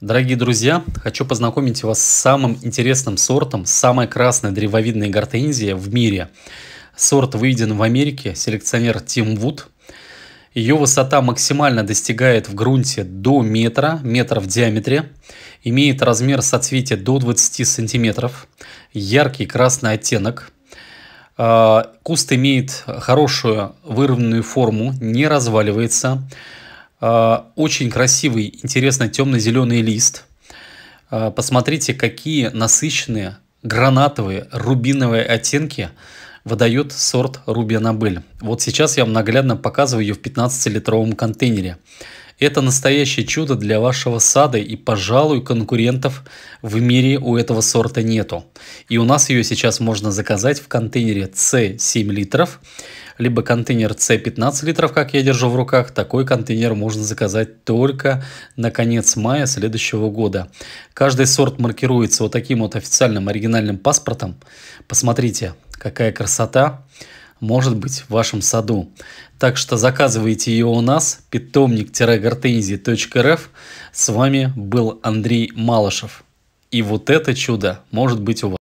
Дорогие друзья, хочу познакомить вас с самым интересным сортом самой красной древовидной гортензии в мире. Сорт выведен в Америке, селекционер Тим Вуд. Ее высота максимально достигает в грунте до метра, метра в диаметре. Имеет размер соцветия до 20 сантиметров. Яркий красный оттенок. А, куст имеет хорошую выровненную форму, не разваливается. А, очень красивый, интересный темно-зеленый лист. А, посмотрите, какие насыщенные гранатовые, рубиновые оттенки выдает сорт Рубинабель. Вот сейчас я вам наглядно показываю ее в 15-литровом контейнере. Это настоящее чудо для вашего сада и, пожалуй, конкурентов в мире у этого сорта нету. И у нас ее сейчас можно заказать в контейнере C7 литров либо контейнер C 15 литров, как я держу в руках. Такой контейнер можно заказать только на конец мая следующего года. Каждый сорт маркируется вот таким вот официальным оригинальным паспортом. Посмотрите, какая красота может быть в вашем саду. Так что заказывайте ее у нас, питомник-гортензии.рф. С вами был Андрей Малышев. И вот это чудо может быть у вас.